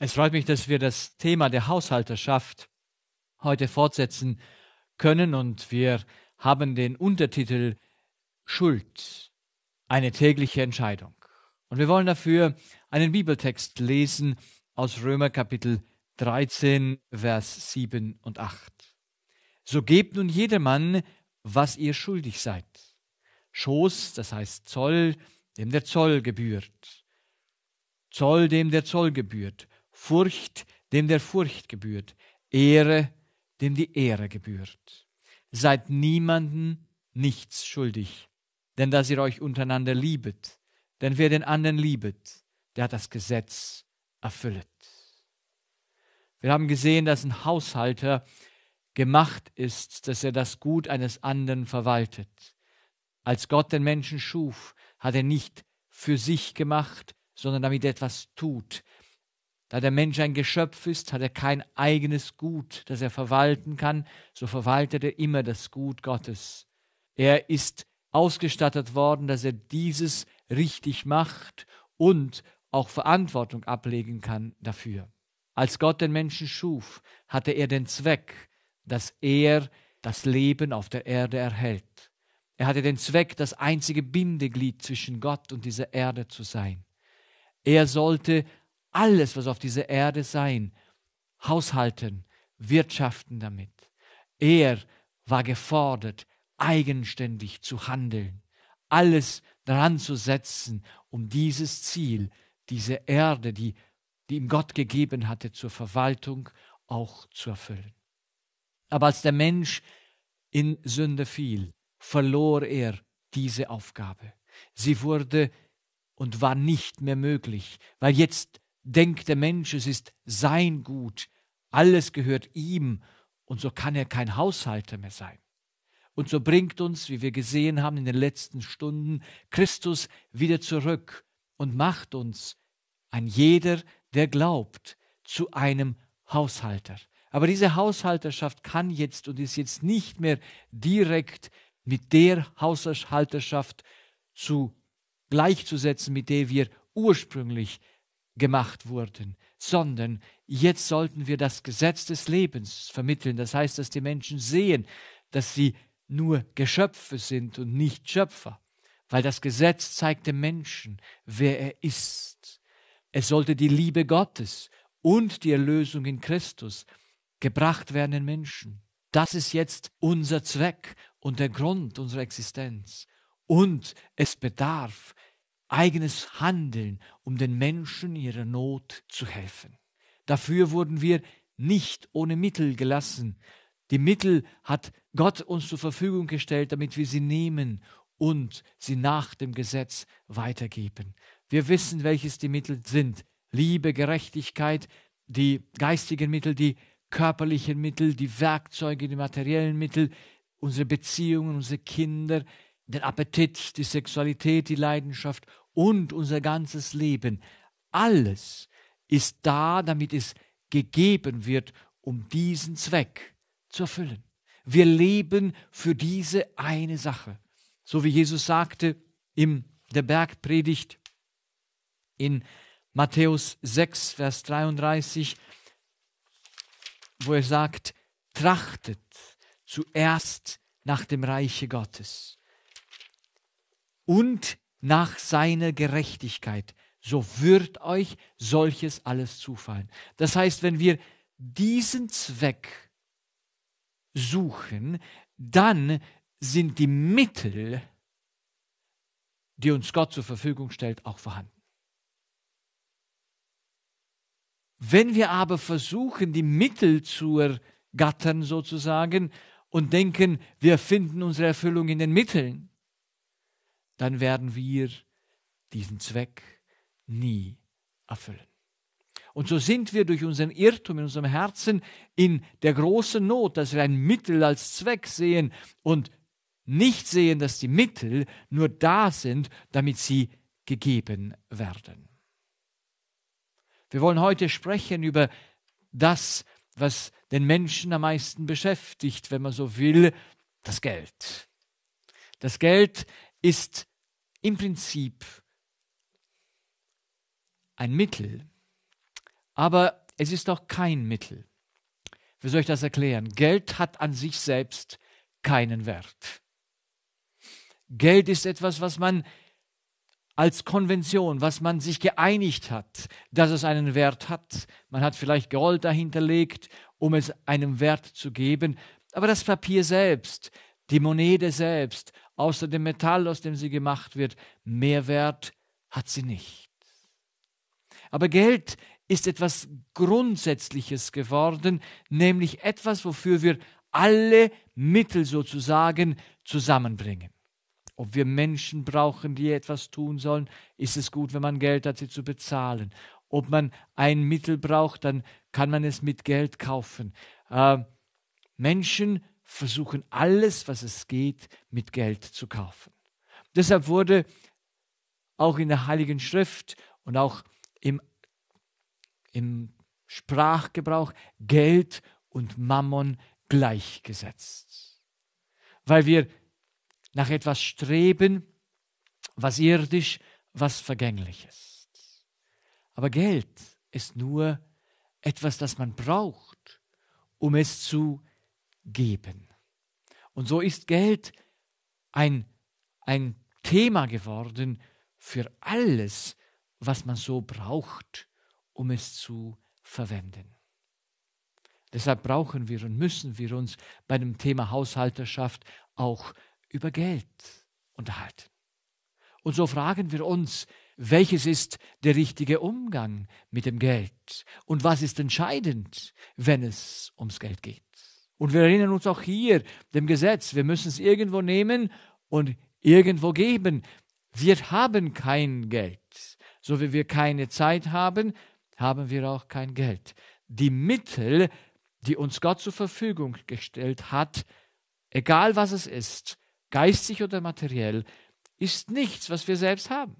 Es freut mich, dass wir das Thema der Haushalterschaft heute fortsetzen können und wir haben den Untertitel Schuld, eine tägliche Entscheidung. Und wir wollen dafür einen Bibeltext lesen aus Römer Kapitel 13, Vers 7 und 8. So gebt nun jedermann, was ihr schuldig seid. Schoß, das heißt Zoll, dem der Zoll gebührt. Zoll, dem der Zoll gebührt. Furcht, dem der Furcht gebührt, Ehre, dem die Ehre gebührt. Seid niemanden nichts schuldig, denn dass ihr euch untereinander liebet, denn wer den anderen liebet, der hat das Gesetz erfüllet. Wir haben gesehen, dass ein Haushalter gemacht ist, dass er das Gut eines anderen verwaltet. Als Gott den Menschen schuf, hat er nicht für sich gemacht, sondern damit er etwas tut, da der Mensch ein Geschöpf ist, hat er kein eigenes Gut, das er verwalten kann, so verwaltet er immer das Gut Gottes. Er ist ausgestattet worden, dass er dieses richtig macht und auch Verantwortung ablegen kann dafür. Als Gott den Menschen schuf, hatte er den Zweck, dass er das Leben auf der Erde erhält. Er hatte den Zweck, das einzige Bindeglied zwischen Gott und dieser Erde zu sein. Er sollte alles, was auf dieser Erde sein, haushalten, wirtschaften damit. Er war gefordert, eigenständig zu handeln, alles daran zu setzen, um dieses Ziel, diese Erde, die, die ihm Gott gegeben hatte, zur Verwaltung auch zu erfüllen. Aber als der Mensch in Sünde fiel, verlor er diese Aufgabe. Sie wurde und war nicht mehr möglich, weil jetzt denkt der Mensch, es ist sein Gut, alles gehört ihm, und so kann er kein Haushalter mehr sein. Und so bringt uns, wie wir gesehen haben in den letzten Stunden, Christus wieder zurück und macht uns, ein jeder, der glaubt, zu einem Haushalter. Aber diese Haushalterschaft kann jetzt und ist jetzt nicht mehr direkt mit der Haushalterschaft zu gleichzusetzen, mit der wir ursprünglich gemacht wurden, sondern jetzt sollten wir das Gesetz des Lebens vermitteln. Das heißt, dass die Menschen sehen, dass sie nur Geschöpfe sind und nicht Schöpfer, weil das Gesetz zeigt dem Menschen, wer er ist. Es sollte die Liebe Gottes und die Erlösung in Christus gebracht werden den Menschen. Das ist jetzt unser Zweck und der Grund unserer Existenz. Und es bedarf eigenes Handeln, um den Menschen ihrer Not zu helfen. Dafür wurden wir nicht ohne Mittel gelassen. Die Mittel hat Gott uns zur Verfügung gestellt, damit wir sie nehmen und sie nach dem Gesetz weitergeben. Wir wissen, welches die Mittel sind. Liebe, Gerechtigkeit, die geistigen Mittel, die körperlichen Mittel, die Werkzeuge, die materiellen Mittel, unsere Beziehungen, unsere Kinder, den Appetit, die Sexualität, die Leidenschaft und unser ganzes Leben. Alles ist da, damit es gegeben wird, um diesen Zweck zu erfüllen. Wir leben für diese eine Sache. So wie Jesus sagte in der Bergpredigt in Matthäus 6, Vers 33, wo er sagt, trachtet zuerst nach dem Reiche Gottes und nach seiner Gerechtigkeit. So wird euch solches alles zufallen. Das heißt, wenn wir diesen Zweck suchen, dann sind die Mittel, die uns Gott zur Verfügung stellt, auch vorhanden. Wenn wir aber versuchen, die Mittel zu ergattern sozusagen und denken, wir finden unsere Erfüllung in den Mitteln, dann werden wir diesen Zweck nie erfüllen. Und so sind wir durch unseren Irrtum in unserem Herzen in der großen Not, dass wir ein Mittel als Zweck sehen und nicht sehen, dass die Mittel nur da sind, damit sie gegeben werden. Wir wollen heute sprechen über das, was den Menschen am meisten beschäftigt, wenn man so will, das Geld. Das Geld ist im Prinzip ein Mittel, aber es ist auch kein Mittel. Wie soll ich das erklären? Geld hat an sich selbst keinen Wert. Geld ist etwas, was man als Konvention, was man sich geeinigt hat, dass es einen Wert hat. Man hat vielleicht Gold dahinterlegt, um es einem Wert zu geben, aber das Papier selbst, die Monede selbst, außer dem Metall, aus dem sie gemacht wird, Mehrwert hat sie nicht. Aber Geld ist etwas Grundsätzliches geworden, nämlich etwas, wofür wir alle Mittel sozusagen zusammenbringen. Ob wir Menschen brauchen, die etwas tun sollen, ist es gut, wenn man Geld hat, sie zu bezahlen. Ob man ein Mittel braucht, dann kann man es mit Geld kaufen. Äh, Menschen versuchen, alles, was es geht, mit Geld zu kaufen. Deshalb wurde auch in der Heiligen Schrift und auch im, im Sprachgebrauch Geld und Mammon gleichgesetzt. Weil wir nach etwas streben, was irdisch, was vergänglich ist. Aber Geld ist nur etwas, das man braucht, um es zu geben. Und so ist Geld ein, ein Thema geworden für alles, was man so braucht, um es zu verwenden. Deshalb brauchen wir und müssen wir uns bei dem Thema Haushalterschaft auch über Geld unterhalten. Und so fragen wir uns, welches ist der richtige Umgang mit dem Geld und was ist entscheidend, wenn es ums Geld geht. Und wir erinnern uns auch hier dem Gesetz, wir müssen es irgendwo nehmen und irgendwo geben. Wir haben kein Geld. So wie wir keine Zeit haben, haben wir auch kein Geld. Die Mittel, die uns Gott zur Verfügung gestellt hat, egal was es ist, geistig oder materiell, ist nichts, was wir selbst haben.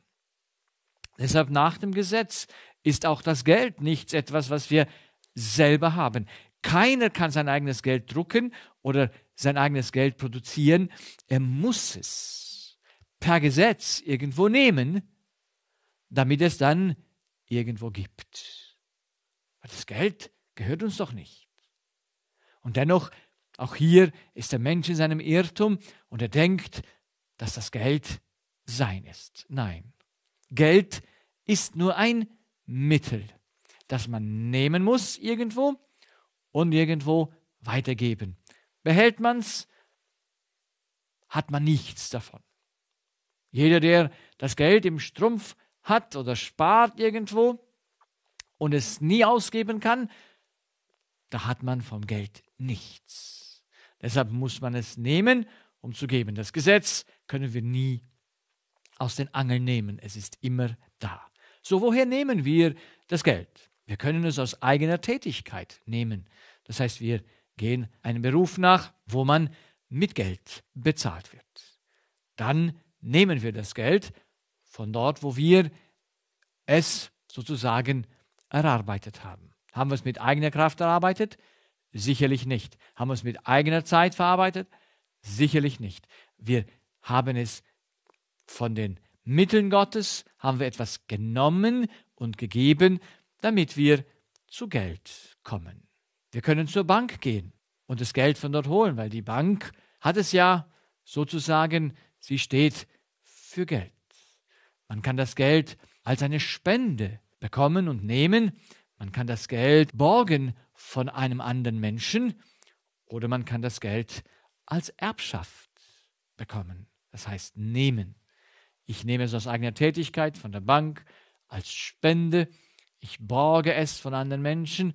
Deshalb nach dem Gesetz ist auch das Geld nichts etwas, was wir selber haben. Keiner kann sein eigenes Geld drucken oder sein eigenes Geld produzieren. Er muss es per Gesetz irgendwo nehmen, damit es dann irgendwo gibt. das Geld gehört uns doch nicht. Und dennoch, auch hier ist der Mensch in seinem Irrtum und er denkt, dass das Geld sein ist. Nein, Geld ist nur ein Mittel, das man nehmen muss irgendwo und irgendwo weitergeben. Behält man's, hat man nichts davon. Jeder, der das Geld im Strumpf hat oder spart irgendwo und es nie ausgeben kann, da hat man vom Geld nichts. Deshalb muss man es nehmen, um zu geben. Das Gesetz können wir nie aus den Angeln nehmen. Es ist immer da. So, woher nehmen wir das Geld? Wir können es aus eigener Tätigkeit nehmen. Das heißt, wir gehen einem Beruf nach, wo man mit Geld bezahlt wird. Dann nehmen wir das Geld von dort, wo wir es sozusagen erarbeitet haben. Haben wir es mit eigener Kraft erarbeitet? Sicherlich nicht. Haben wir es mit eigener Zeit verarbeitet? Sicherlich nicht. Wir haben es von den Mitteln Gottes, haben wir etwas genommen und gegeben, damit wir zu Geld kommen. Wir können zur Bank gehen und das Geld von dort holen, weil die Bank hat es ja sozusagen, sie steht für Geld. Man kann das Geld als eine Spende bekommen und nehmen, man kann das Geld borgen von einem anderen Menschen oder man kann das Geld als Erbschaft bekommen, das heißt nehmen. Ich nehme es aus eigener Tätigkeit von der Bank als Spende, ich borge es von anderen Menschen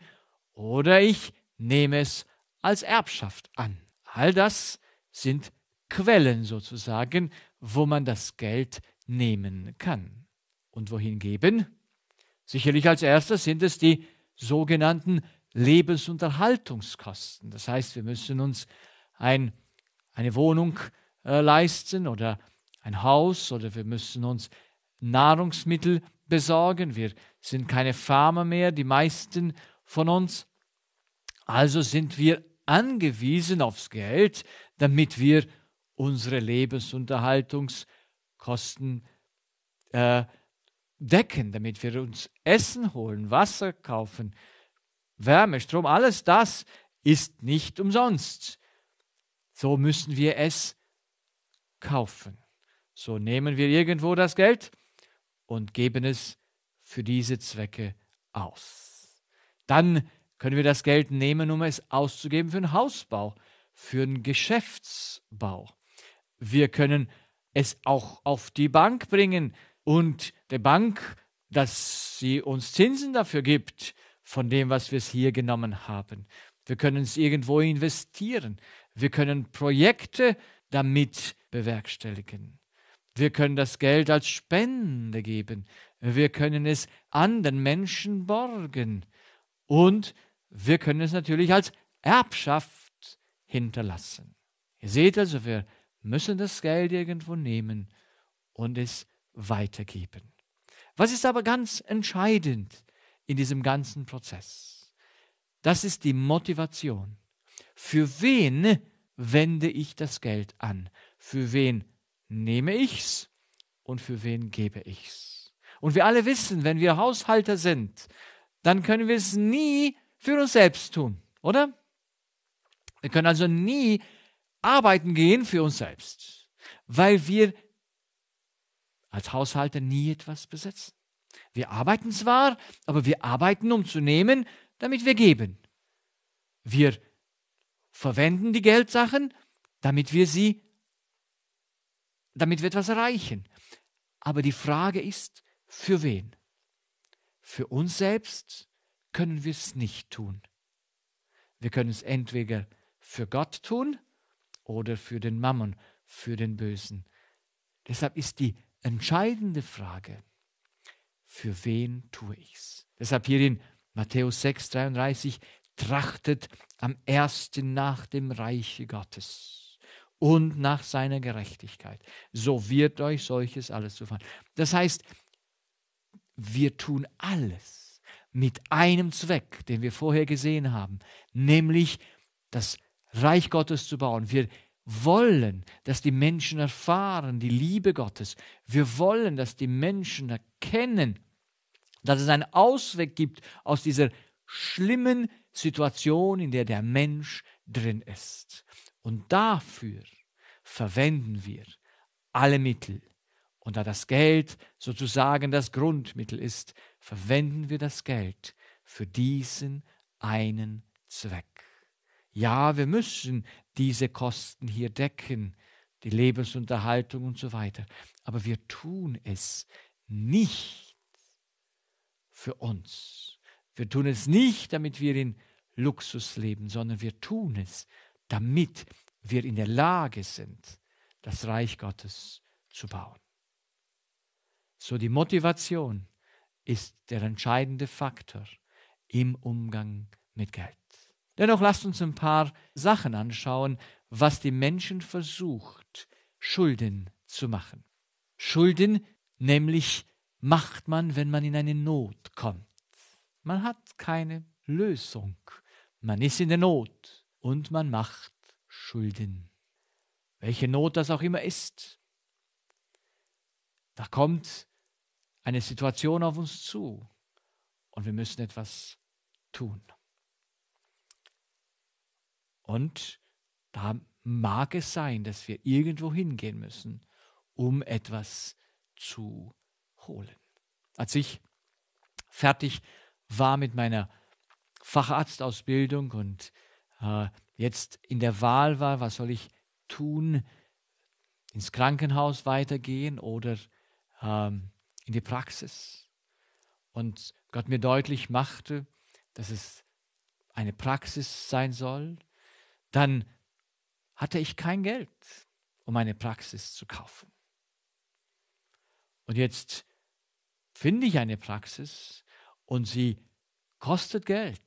oder ich nehme es als Erbschaft an. All das sind Quellen sozusagen, wo man das Geld nehmen kann. Und wohin geben? Sicherlich als erstes sind es die sogenannten Lebensunterhaltungskosten. Das heißt, wir müssen uns ein, eine Wohnung äh, leisten oder ein Haus oder wir müssen uns Nahrungsmittel besorgen. Wir sind keine Farmer mehr, die meisten von uns. Also sind wir angewiesen aufs Geld, damit wir unsere Lebensunterhaltungskosten äh, decken, damit wir uns Essen holen, Wasser kaufen, Wärme, Strom, alles das ist nicht umsonst. So müssen wir es kaufen. So nehmen wir irgendwo das Geld und geben es für diese Zwecke aus. Dann können wir das Geld nehmen, um es auszugeben für einen Hausbau, für einen Geschäftsbau. Wir können es auch auf die Bank bringen und der Bank, dass sie uns Zinsen dafür gibt, von dem, was wir es hier genommen haben. Wir können es irgendwo investieren. Wir können Projekte damit bewerkstelligen. Wir können das Geld als Spende geben. Wir können es anderen Menschen borgen. Und wir können es natürlich als Erbschaft hinterlassen. Ihr seht also, wir müssen das Geld irgendwo nehmen und es weitergeben. Was ist aber ganz entscheidend in diesem ganzen Prozess? Das ist die Motivation. Für wen wende ich das Geld an? Für wen nehme ich's und für wen gebe ich's? Und wir alle wissen, wenn wir Haushalter sind, dann können wir es nie für uns selbst tun, oder? Wir können also nie arbeiten gehen für uns selbst, weil wir als Haushalter nie etwas besitzen. Wir arbeiten zwar, aber wir arbeiten, um zu nehmen, damit wir geben. Wir verwenden die Geldsachen, damit wir sie damit wir etwas erreichen. Aber die Frage ist, für wen? Für uns selbst können wir es nicht tun. Wir können es entweder für Gott tun oder für den Mammon, für den Bösen. Deshalb ist die entscheidende Frage, für wen tue ich es? Deshalb hier in Matthäus 6, 33, trachtet am ersten nach dem Reiche Gottes und nach seiner Gerechtigkeit. So wird euch solches alles zufallen. Das heißt, wir tun alles mit einem Zweck, den wir vorher gesehen haben, nämlich das Reich Gottes zu bauen. Wir wollen, dass die Menschen erfahren die Liebe Gottes. Wir wollen, dass die Menschen erkennen, dass es einen Ausweg gibt aus dieser schlimmen Situation, in der der Mensch drin ist. Und dafür verwenden wir alle Mittel. Und da das Geld sozusagen das Grundmittel ist, verwenden wir das Geld für diesen einen Zweck. Ja, wir müssen diese Kosten hier decken, die Lebensunterhaltung und so weiter. Aber wir tun es nicht für uns. Wir tun es nicht, damit wir in Luxus leben, sondern wir tun es, damit wir in der Lage sind, das Reich Gottes zu bauen. So die Motivation ist der entscheidende Faktor im Umgang mit Geld. Dennoch lasst uns ein paar Sachen anschauen, was die Menschen versucht, Schulden zu machen. Schulden nämlich macht man, wenn man in eine Not kommt. Man hat keine Lösung. Man ist in der Not und man macht Schulden. Welche Not das auch immer ist. Da kommt eine Situation auf uns zu und wir müssen etwas tun. Und da mag es sein, dass wir irgendwo hingehen müssen, um etwas zu holen. Als ich fertig war mit meiner Facharztausbildung und äh, jetzt in der Wahl war, was soll ich tun, ins Krankenhaus weitergehen oder ähm, in die Praxis. Und Gott mir deutlich machte, dass es eine Praxis sein soll. Dann hatte ich kein Geld, um eine Praxis zu kaufen. Und jetzt finde ich eine Praxis und sie kostet Geld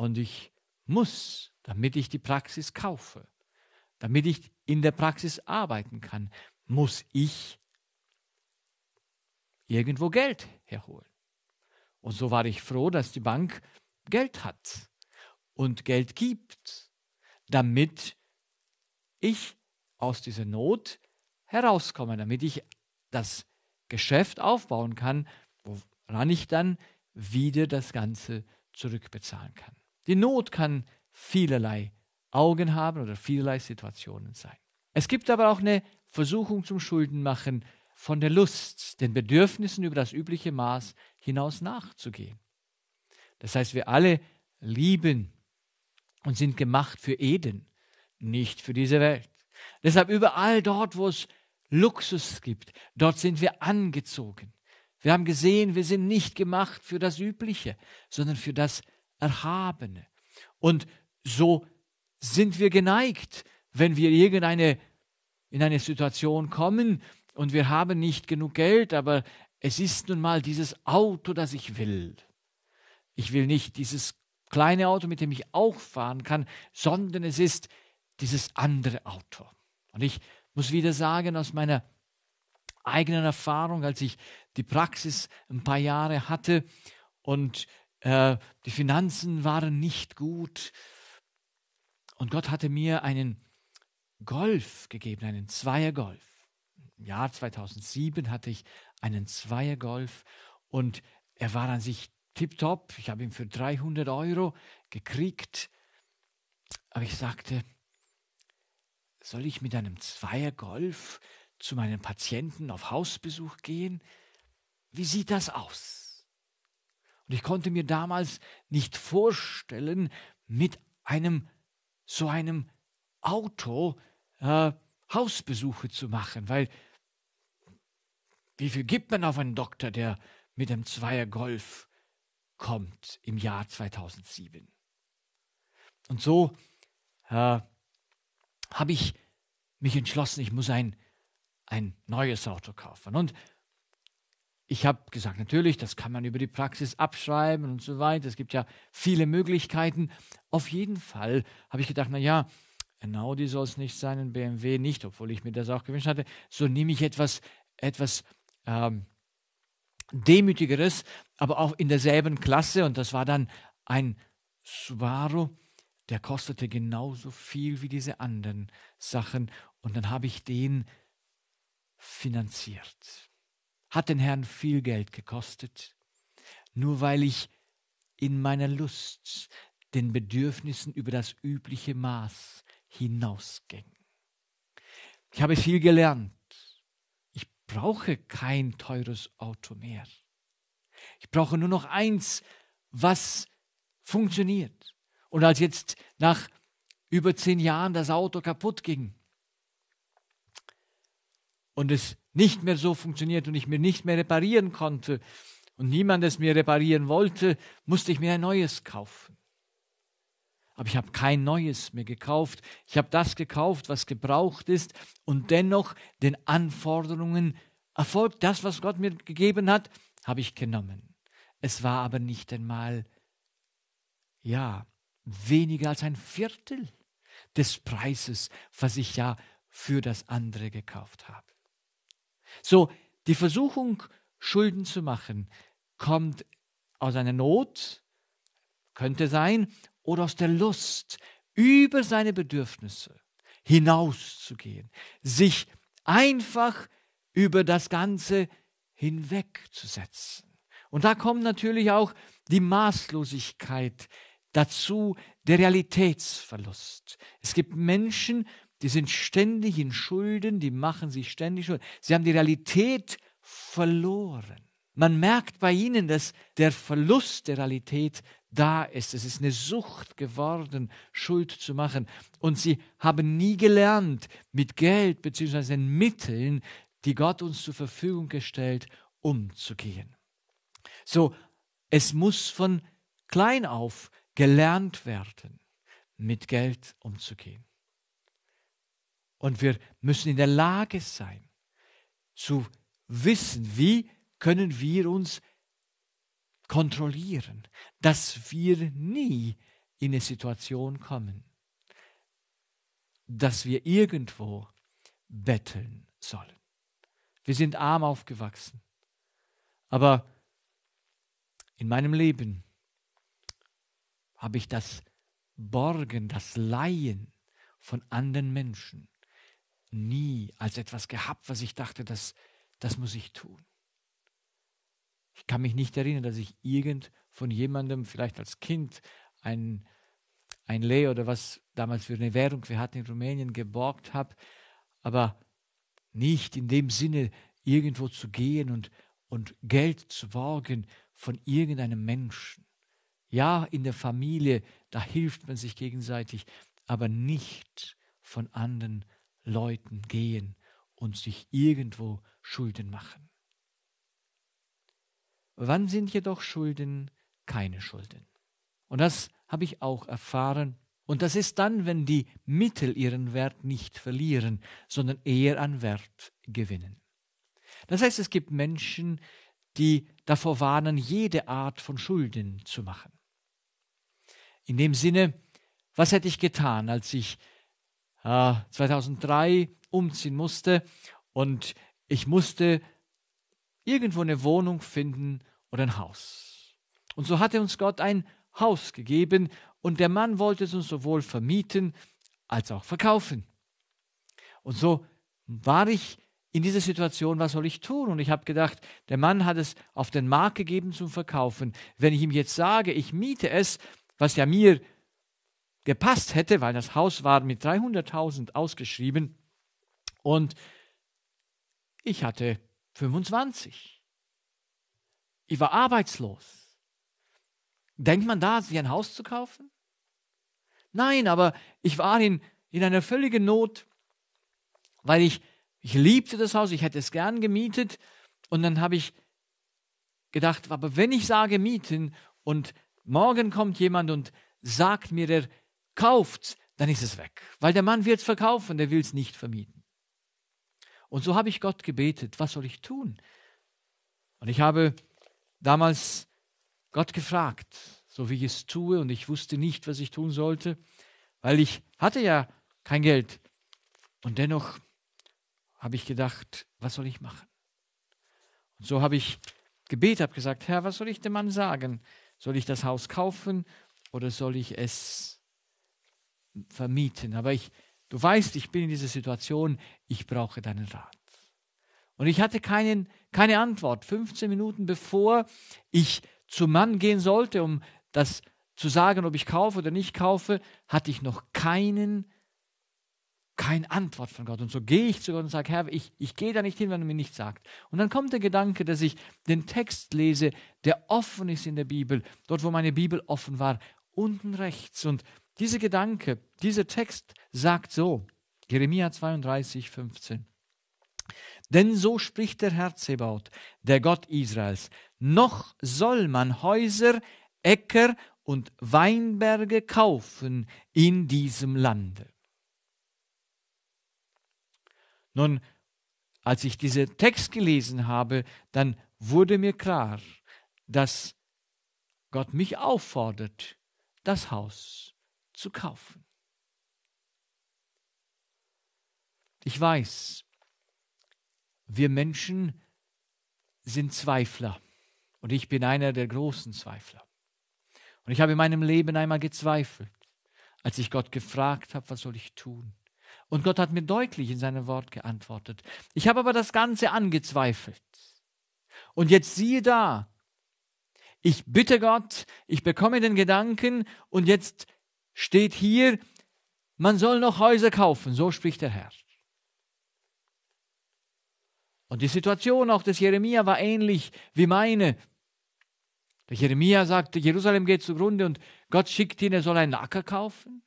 und ich muss, damit ich die Praxis kaufe, damit ich in der Praxis arbeiten kann, muss ich irgendwo Geld herholen. Und so war ich froh, dass die Bank Geld hat und Geld gibt, damit ich aus dieser Not herauskomme, damit ich das Geschäft aufbauen kann, woran ich dann wieder das Ganze zurückbezahlen kann. Die Not kann vielerlei Augen haben oder vielerlei Situationen sein. Es gibt aber auch eine Versuchung zum Schuldenmachen von der Lust, den Bedürfnissen über das übliche Maß hinaus nachzugehen. Das heißt, wir alle lieben und sind gemacht für Eden, nicht für diese Welt. Deshalb überall dort, wo es Luxus gibt, dort sind wir angezogen. Wir haben gesehen, wir sind nicht gemacht für das Übliche, sondern für das Erhabene. Und so sind wir geneigt, wenn wir irgendeine in eine Situation kommen und wir haben nicht genug Geld, aber es ist nun mal dieses Auto, das ich will. Ich will nicht dieses kleine Auto, mit dem ich auch fahren kann, sondern es ist dieses andere Auto. Und ich muss wieder sagen, aus meiner eigenen Erfahrung, als ich die Praxis ein paar Jahre hatte und äh, die Finanzen waren nicht gut. Und Gott hatte mir einen Golf gegeben, einen Zweier-Golf. Im Jahr 2007 hatte ich einen Zweier-Golf und er war an sich tiptop. Ich habe ihn für 300 Euro gekriegt. Aber ich sagte, soll ich mit einem Zweier-Golf zu meinen Patienten auf Hausbesuch gehen? Wie sieht das aus? Und ich konnte mir damals nicht vorstellen, mit einem so einem Auto äh, Hausbesuche zu machen, weil wie viel gibt man auf einen Doktor, der mit einem Zweier Golf kommt im Jahr 2007? Und so äh, habe ich mich entschlossen, ich muss ein, ein neues Auto kaufen. Und ich habe gesagt, natürlich, das kann man über die Praxis abschreiben und so weiter. Es gibt ja viele Möglichkeiten. Auf jeden Fall habe ich gedacht, naja, ja, ein Audi soll es nicht sein, ein BMW nicht, obwohl ich mir das auch gewünscht hatte. So nehme ich etwas, etwas ähm, Demütigeres, aber auch in derselben Klasse. Und das war dann ein Subaru, der kostete genauso viel wie diese anderen Sachen. Und dann habe ich den finanziert hat den Herrn viel Geld gekostet, nur weil ich in meiner Lust den Bedürfnissen über das übliche Maß hinausging. Ich habe viel gelernt. Ich brauche kein teures Auto mehr. Ich brauche nur noch eins, was funktioniert. Und als jetzt nach über zehn Jahren das Auto kaputt ging und es nicht mehr so funktioniert und ich mir nicht mehr reparieren konnte und niemand es mir reparieren wollte, musste ich mir ein neues kaufen. Aber ich habe kein neues mehr gekauft. Ich habe das gekauft, was gebraucht ist und dennoch den Anforderungen erfolgt. Das, was Gott mir gegeben hat, habe ich genommen. Es war aber nicht einmal, ja, weniger als ein Viertel des Preises, was ich ja für das andere gekauft habe. So, die Versuchung, Schulden zu machen, kommt aus einer Not, könnte sein, oder aus der Lust, über seine Bedürfnisse hinauszugehen, sich einfach über das Ganze hinwegzusetzen. Und da kommt natürlich auch die Maßlosigkeit dazu, der Realitätsverlust. Es gibt Menschen, die sind ständig in Schulden, die machen sich ständig Schulden. Sie haben die Realität verloren. Man merkt bei ihnen, dass der Verlust der Realität da ist. Es ist eine Sucht geworden, Schuld zu machen. Und sie haben nie gelernt, mit Geld bzw. den Mitteln, die Gott uns zur Verfügung gestellt, umzugehen. So, es muss von klein auf gelernt werden, mit Geld umzugehen. Und wir müssen in der Lage sein, zu wissen, wie können wir uns kontrollieren, dass wir nie in eine Situation kommen, dass wir irgendwo betteln sollen. Wir sind arm aufgewachsen, aber in meinem Leben habe ich das Borgen, das Leihen von anderen Menschen nie als etwas gehabt, was ich dachte, das, das muss ich tun. Ich kann mich nicht erinnern, dass ich irgend von jemandem, vielleicht als Kind, ein, ein Leh oder was damals für eine Währung wir hatten in Rumänien geborgt habe, aber nicht in dem Sinne, irgendwo zu gehen und, und Geld zu borgen von irgendeinem Menschen. Ja, in der Familie, da hilft man sich gegenseitig, aber nicht von anderen Menschen. Leuten gehen und sich irgendwo Schulden machen. Wann sind jedoch Schulden keine Schulden? Und das habe ich auch erfahren. Und das ist dann, wenn die Mittel ihren Wert nicht verlieren, sondern eher an Wert gewinnen. Das heißt, es gibt Menschen, die davor warnen, jede Art von Schulden zu machen. In dem Sinne, was hätte ich getan, als ich 2003 äh, umziehen musste und ich musste irgendwo eine Wohnung finden oder ein Haus. Und so hatte uns Gott ein Haus gegeben und der Mann wollte es uns sowohl vermieten als auch verkaufen. Und so war ich in dieser Situation, was soll ich tun? Und ich habe gedacht, der Mann hat es auf den Markt gegeben zum Verkaufen. Wenn ich ihm jetzt sage, ich miete es, was ja mir gepasst hätte, weil das Haus war mit 300.000 ausgeschrieben und ich hatte 25. Ich war arbeitslos. Denkt man da, sich ein Haus zu kaufen? Nein, aber ich war in, in einer völligen Not, weil ich, ich liebte das Haus, ich hätte es gern gemietet und dann habe ich gedacht, aber wenn ich sage mieten und morgen kommt jemand und sagt mir, er kauft, dann ist es weg. Weil der Mann es verkaufen, der will es nicht vermieten. Und so habe ich Gott gebetet, was soll ich tun? Und ich habe damals Gott gefragt, so wie ich es tue, und ich wusste nicht, was ich tun sollte, weil ich hatte ja kein Geld. Und dennoch habe ich gedacht, was soll ich machen? Und so habe ich gebetet, habe gesagt, Herr, was soll ich dem Mann sagen? Soll ich das Haus kaufen oder soll ich es vermieten. Aber ich, du weißt, ich bin in dieser Situation, ich brauche deinen Rat. Und ich hatte keinen, keine Antwort. 15 Minuten bevor ich zum Mann gehen sollte, um das zu sagen, ob ich kaufe oder nicht kaufe, hatte ich noch keinen, keine Antwort von Gott. Und so gehe ich zu Gott und sage, Herr, ich, ich gehe da nicht hin, wenn du mir nichts sagst. Und dann kommt der Gedanke, dass ich den Text lese, der offen ist in der Bibel, dort, wo meine Bibel offen war, unten rechts. Und dieser Gedanke, dieser Text sagt so, Jeremia 32, 15. Denn so spricht der Herr Zebaut, der Gott Israels, noch soll man Häuser, Äcker und Weinberge kaufen in diesem Lande. Nun, als ich diesen Text gelesen habe, dann wurde mir klar, dass Gott mich auffordert, das Haus, zu kaufen. Ich weiß, wir Menschen sind Zweifler und ich bin einer der großen Zweifler. Und ich habe in meinem Leben einmal gezweifelt, als ich Gott gefragt habe, was soll ich tun? Und Gott hat mir deutlich in seinem Wort geantwortet. Ich habe aber das Ganze angezweifelt. Und jetzt siehe da, ich bitte Gott, ich bekomme den Gedanken und jetzt steht hier, man soll noch Häuser kaufen, so spricht der Herr. Und die Situation auch des Jeremia war ähnlich wie meine. Der Jeremia sagte, Jerusalem geht zugrunde und Gott schickt ihn, er soll einen Acker kaufen.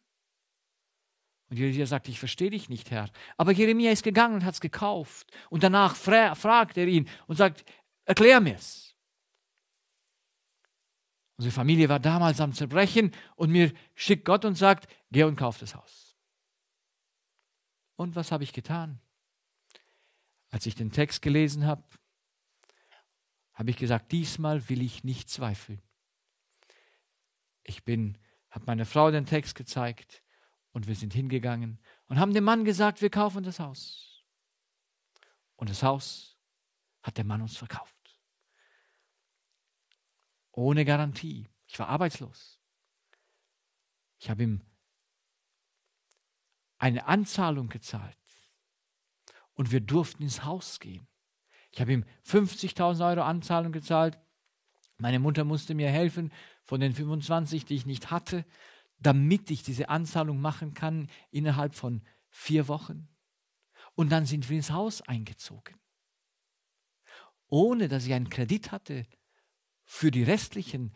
Und Jeremia sagt, ich verstehe dich nicht, Herr. Aber Jeremia ist gegangen und hat es gekauft. Und danach fragt er ihn und sagt, erklär mir's. Unsere Familie war damals am Zerbrechen und mir schickt Gott und sagt, geh und kauf das Haus. Und was habe ich getan? Als ich den Text gelesen habe, habe ich gesagt, diesmal will ich nicht zweifeln. Ich bin, habe meiner Frau den Text gezeigt und wir sind hingegangen und haben dem Mann gesagt, wir kaufen das Haus. Und das Haus hat der Mann uns verkauft ohne Garantie. Ich war arbeitslos. Ich habe ihm eine Anzahlung gezahlt und wir durften ins Haus gehen. Ich habe ihm 50.000 Euro Anzahlung gezahlt. Meine Mutter musste mir helfen von den 25, die ich nicht hatte, damit ich diese Anzahlung machen kann innerhalb von vier Wochen. Und dann sind wir ins Haus eingezogen. Ohne dass ich einen Kredit hatte, für die restlichen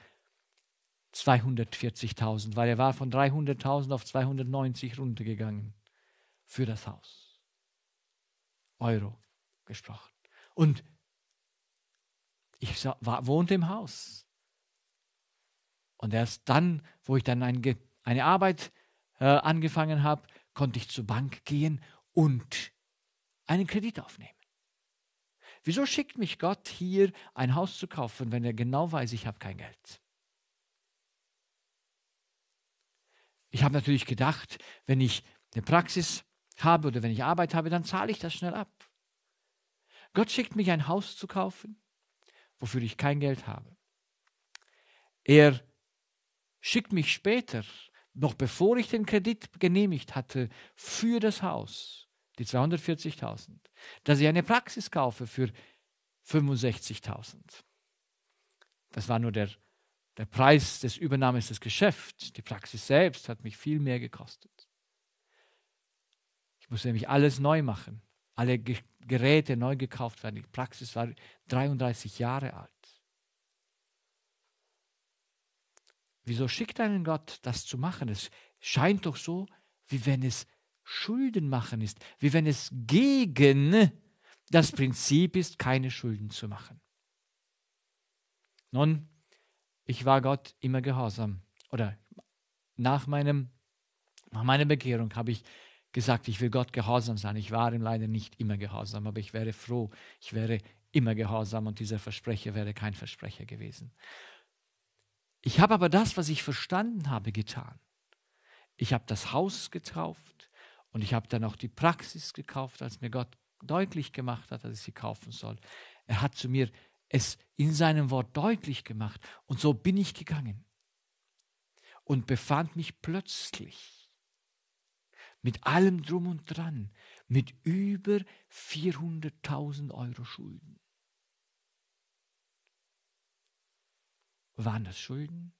240.000, weil er war von 300.000 auf 290 runtergegangen für das Haus. Euro gesprochen. Und ich war, wohnte im Haus. Und erst dann, wo ich dann ein, eine Arbeit äh, angefangen habe, konnte ich zur Bank gehen und einen Kredit aufnehmen. Wieso schickt mich Gott hier ein Haus zu kaufen, wenn er genau weiß, ich habe kein Geld? Ich habe natürlich gedacht, wenn ich eine Praxis habe oder wenn ich Arbeit habe, dann zahle ich das schnell ab. Gott schickt mich ein Haus zu kaufen, wofür ich kein Geld habe. Er schickt mich später, noch bevor ich den Kredit genehmigt hatte, für das Haus die 240.000, dass ich eine Praxis kaufe für 65.000. Das war nur der, der Preis des Übernahmes des Geschäfts. Die Praxis selbst hat mich viel mehr gekostet. Ich musste nämlich alles neu machen, alle Ge Geräte neu gekauft werden. Die Praxis war 33 Jahre alt. Wieso schickt einen Gott, das zu machen? Es scheint doch so, wie wenn es Schulden machen ist, wie wenn es gegen das Prinzip ist, keine Schulden zu machen. Nun, ich war Gott immer gehorsam. Oder nach, meinem, nach meiner Bekehrung habe ich gesagt, ich will Gott gehorsam sein. Ich war ihm leider nicht immer gehorsam, aber ich wäre froh, ich wäre immer gehorsam und dieser Versprecher wäre kein Versprecher gewesen. Ich habe aber das, was ich verstanden habe, getan. Ich habe das Haus getauft. Und ich habe dann auch die Praxis gekauft, als mir Gott deutlich gemacht hat, dass ich sie kaufen soll. Er hat zu mir es in seinem Wort deutlich gemacht. Und so bin ich gegangen und befand mich plötzlich mit allem drum und dran, mit über 400.000 Euro Schulden. Waren das Schulden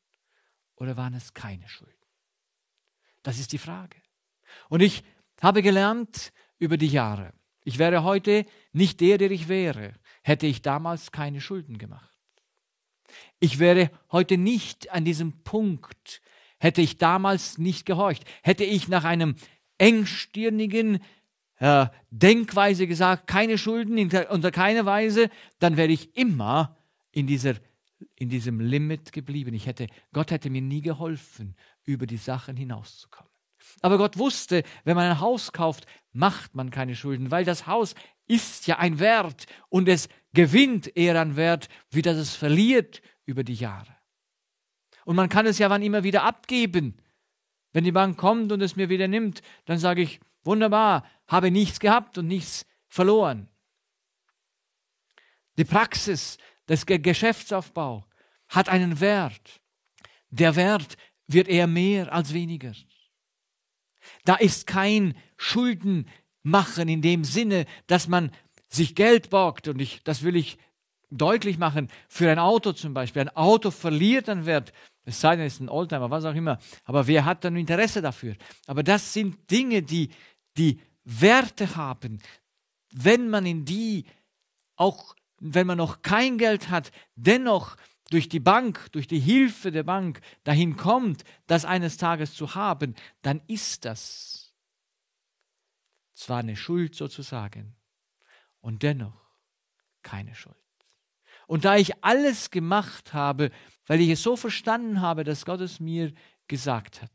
oder waren es keine Schulden? Das ist die Frage. Und ich habe gelernt über die Jahre. Ich wäre heute nicht der, der ich wäre, hätte ich damals keine Schulden gemacht. Ich wäre heute nicht an diesem Punkt, hätte ich damals nicht gehorcht, hätte ich nach einem engstirnigen äh, Denkweise gesagt, keine Schulden unter keiner Weise, dann wäre ich immer in, dieser, in diesem Limit geblieben. Ich hätte, Gott hätte mir nie geholfen, über die Sachen hinauszukommen. Aber Gott wusste, wenn man ein Haus kauft, macht man keine Schulden, weil das Haus ist ja ein Wert und es gewinnt eher an Wert, wie dass es verliert über die Jahre. Und man kann es ja wann immer wieder abgeben. Wenn die Bank kommt und es mir wieder nimmt, dann sage ich, wunderbar, habe nichts gehabt und nichts verloren. Die Praxis des Geschäftsaufbau hat einen Wert. Der Wert wird eher mehr als weniger. Da ist kein Schuldenmachen in dem Sinne, dass man sich Geld borgt. Und ich, das will ich deutlich machen. Für ein Auto zum Beispiel. Ein Auto verliert einen Wert. Es sei denn, es ist ein Oldtimer, was auch immer. Aber wer hat dann Interesse dafür? Aber das sind Dinge, die, die Werte haben. Wenn man in die, auch wenn man noch kein Geld hat, dennoch durch die Bank, durch die Hilfe der Bank dahin kommt, das eines Tages zu haben, dann ist das zwar eine Schuld sozusagen und dennoch keine Schuld. Und da ich alles gemacht habe, weil ich es so verstanden habe, dass Gott es mir gesagt hat,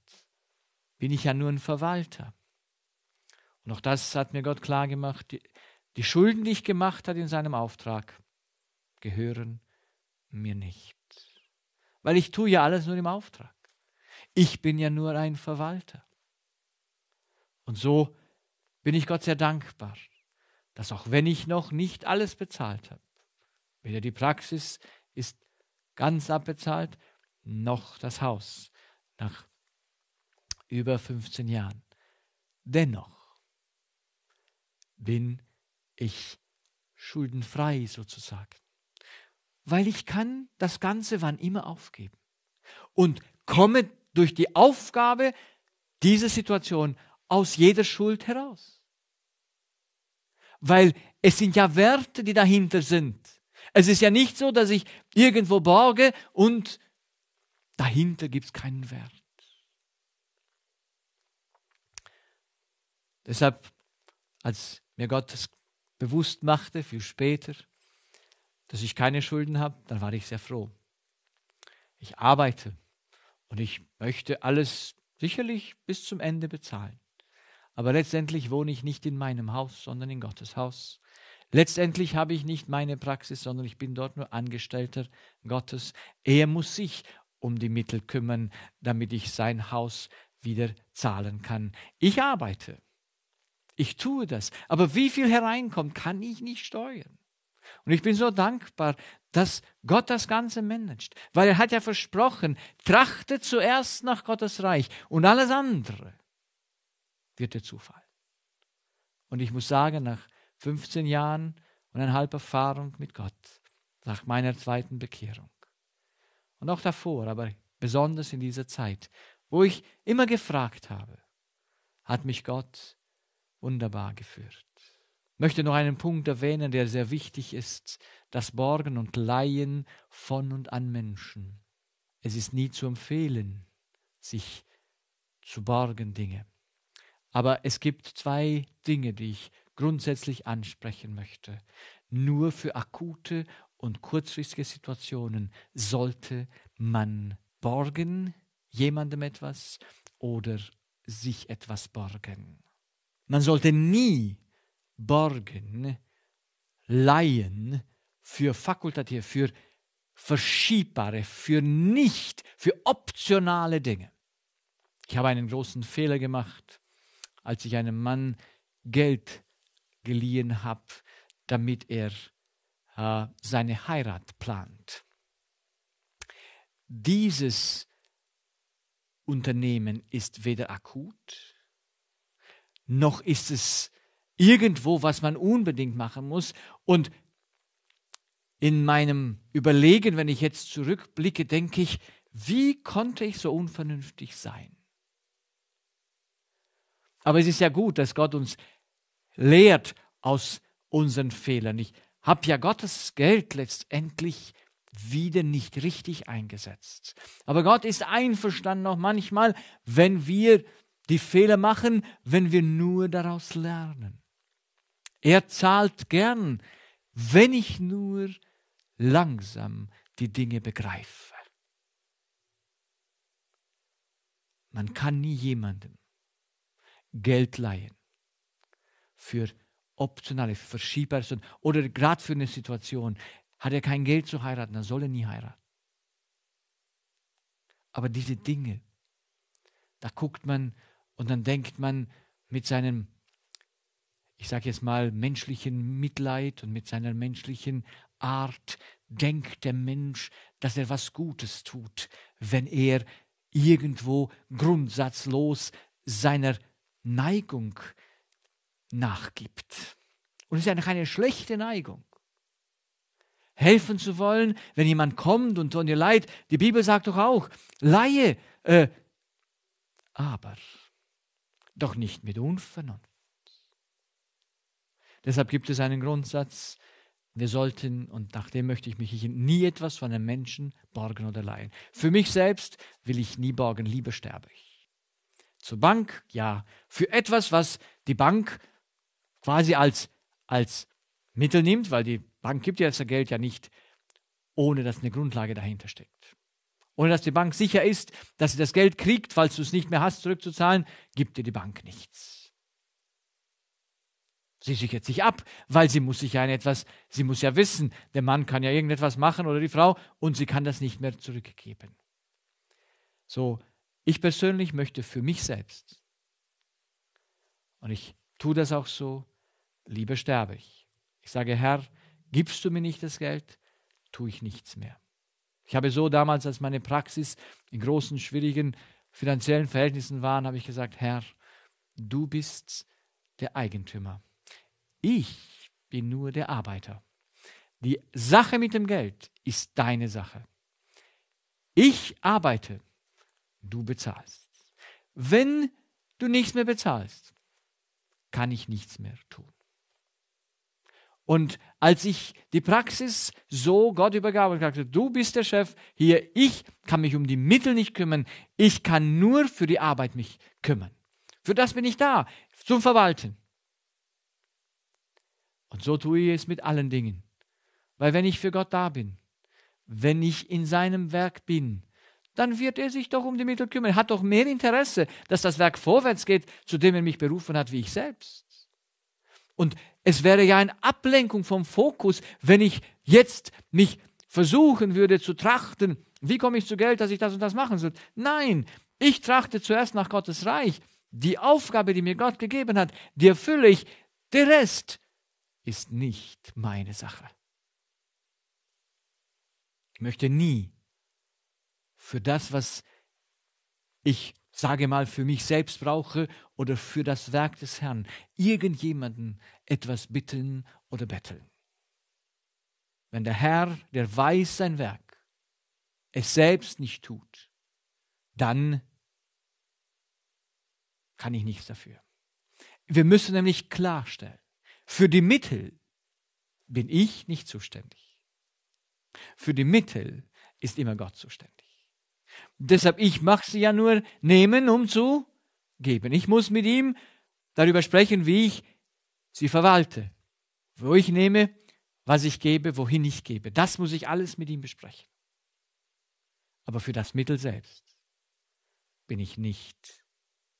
bin ich ja nur ein Verwalter. Und auch das hat mir Gott klar gemacht. Die, die Schulden, die ich gemacht hat in seinem Auftrag, gehören mir nicht. Weil ich tue ja alles nur im Auftrag. Ich bin ja nur ein Verwalter. Und so bin ich Gott sehr dankbar, dass auch wenn ich noch nicht alles bezahlt habe, weder die Praxis ist ganz abbezahlt, noch das Haus nach über 15 Jahren. Dennoch bin ich schuldenfrei sozusagen weil ich kann das Ganze wann immer aufgeben und komme durch die Aufgabe dieser Situation aus jeder Schuld heraus. Weil es sind ja Werte, die dahinter sind. Es ist ja nicht so, dass ich irgendwo borge und dahinter gibt es keinen Wert. Deshalb, als mir Gott das bewusst machte, viel später, dass ich keine Schulden habe, dann war ich sehr froh. Ich arbeite und ich möchte alles sicherlich bis zum Ende bezahlen. Aber letztendlich wohne ich nicht in meinem Haus, sondern in Gottes Haus. Letztendlich habe ich nicht meine Praxis, sondern ich bin dort nur Angestellter Gottes. Er muss sich um die Mittel kümmern, damit ich sein Haus wieder zahlen kann. Ich arbeite. Ich tue das. Aber wie viel hereinkommt, kann ich nicht steuern. Und ich bin so dankbar, dass Gott das Ganze managt, weil er hat ja versprochen, trachtet zuerst nach Gottes Reich und alles andere wird der Zufall. Und ich muss sagen, nach 15 Jahren und eineinhalb Erfahrung mit Gott, nach meiner zweiten Bekehrung und auch davor, aber besonders in dieser Zeit, wo ich immer gefragt habe, hat mich Gott wunderbar geführt möchte noch einen Punkt erwähnen, der sehr wichtig ist, das Borgen und Leihen von und an Menschen. Es ist nie zu empfehlen, sich zu borgen Dinge. Aber es gibt zwei Dinge, die ich grundsätzlich ansprechen möchte. Nur für akute und kurzfristige Situationen sollte man borgen, jemandem etwas oder sich etwas borgen. Man sollte nie Borgen, Leihen für fakultative, für verschiebbare, für nicht, für optionale Dinge. Ich habe einen großen Fehler gemacht, als ich einem Mann Geld geliehen habe, damit er äh, seine Heirat plant. Dieses Unternehmen ist weder akut, noch ist es irgendwo, was man unbedingt machen muss. Und in meinem Überlegen, wenn ich jetzt zurückblicke, denke ich, wie konnte ich so unvernünftig sein? Aber es ist ja gut, dass Gott uns lehrt aus unseren Fehlern. Ich habe ja Gottes Geld letztendlich wieder nicht richtig eingesetzt. Aber Gott ist einverstanden auch manchmal, wenn wir die Fehler machen, wenn wir nur daraus lernen. Er zahlt gern, wenn ich nur langsam die Dinge begreife. Man kann nie jemandem Geld leihen für optionale Verschiebersen oder gerade für eine Situation. Hat er kein Geld zu heiraten, dann soll er nie heiraten. Aber diese Dinge, da guckt man und dann denkt man mit seinem ich sage jetzt mal, menschlichen Mitleid und mit seiner menschlichen Art denkt der Mensch, dass er was Gutes tut, wenn er irgendwo grundsatzlos seiner Neigung nachgibt. Und es ist ja keine schlechte Neigung. Helfen zu wollen, wenn jemand kommt und tut dir leid. Die Bibel sagt doch auch, Laie, äh, aber doch nicht mit Unvernunft. Deshalb gibt es einen Grundsatz, wir sollten, und nach dem möchte ich mich nie etwas von einem Menschen borgen oder leihen. Für mich selbst will ich nie borgen, lieber sterbe ich. Zur Bank, ja. Für etwas, was die Bank quasi als, als Mittel nimmt, weil die Bank gibt ja das Geld ja nicht, ohne dass eine Grundlage dahinter steckt. Ohne dass die Bank sicher ist, dass sie das Geld kriegt, falls du es nicht mehr hast, zurückzuzahlen, gibt dir die Bank nichts. Sie sichert sich ab, weil sie muss sich ja in etwas, sie muss ja wissen, der Mann kann ja irgendetwas machen oder die Frau und sie kann das nicht mehr zurückgeben. So, ich persönlich möchte für mich selbst, und ich tue das auch so, lieber sterbe ich. Ich sage, Herr, gibst du mir nicht das Geld, tue ich nichts mehr. Ich habe so damals, als meine Praxis in großen, schwierigen finanziellen Verhältnissen war, habe ich gesagt, Herr, du bist der Eigentümer ich bin nur der Arbeiter. Die Sache mit dem Geld ist deine Sache. Ich arbeite, du bezahlst. Wenn du nichts mehr bezahlst, kann ich nichts mehr tun. Und als ich die Praxis so Gott übergab und sagte, du bist der Chef hier, ich kann mich um die Mittel nicht kümmern, ich kann nur für die Arbeit mich kümmern. Für das bin ich da, zum Verwalten. Und so tue ich es mit allen Dingen. Weil wenn ich für Gott da bin, wenn ich in seinem Werk bin, dann wird er sich doch um die Mittel kümmern. Er hat doch mehr Interesse, dass das Werk vorwärts geht, zu dem er mich berufen hat, wie ich selbst. Und es wäre ja eine Ablenkung vom Fokus, wenn ich jetzt mich versuchen würde zu trachten, wie komme ich zu Geld, dass ich das und das machen soll. Nein, ich trachte zuerst nach Gottes Reich. Die Aufgabe, die mir Gott gegeben hat, die erfülle ich. Der Rest ist nicht meine Sache. Ich möchte nie für das, was ich sage mal für mich selbst brauche oder für das Werk des Herrn, irgendjemanden etwas bitten oder betteln. Wenn der Herr, der weiß sein Werk, es selbst nicht tut, dann kann ich nichts dafür. Wir müssen nämlich klarstellen, für die Mittel bin ich nicht zuständig. Für die Mittel ist immer Gott zuständig. Deshalb, ich mache sie ja nur nehmen, um zu geben. Ich muss mit ihm darüber sprechen, wie ich sie verwalte, wo ich nehme, was ich gebe, wohin ich gebe. Das muss ich alles mit ihm besprechen. Aber für das Mittel selbst bin ich nicht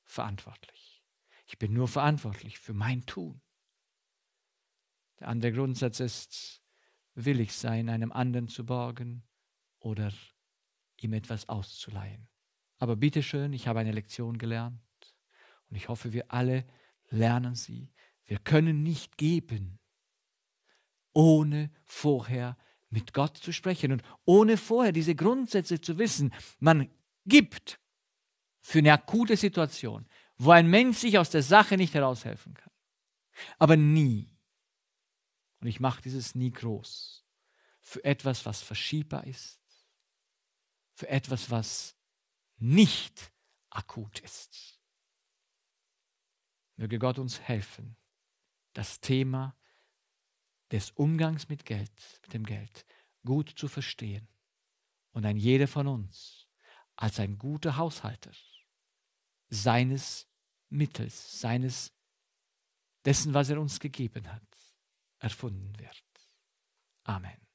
verantwortlich. Ich bin nur verantwortlich für mein Tun. Der andere Grundsatz ist, willig sein, einem anderen zu borgen oder ihm etwas auszuleihen. Aber bitteschön, ich habe eine Lektion gelernt und ich hoffe, wir alle lernen sie. Wir können nicht geben, ohne vorher mit Gott zu sprechen und ohne vorher diese Grundsätze zu wissen. Man gibt für eine akute Situation, wo ein Mensch sich aus der Sache nicht heraushelfen kann. Aber nie und ich mache dieses nie groß. Für etwas, was verschiebbar ist. Für etwas, was nicht akut ist. Möge Gott uns helfen, das Thema des Umgangs mit Geld, mit dem Geld, gut zu verstehen. Und ein jeder von uns als ein guter Haushalter seines Mittels, seines dessen, was er uns gegeben hat, erfunden wird. Amen.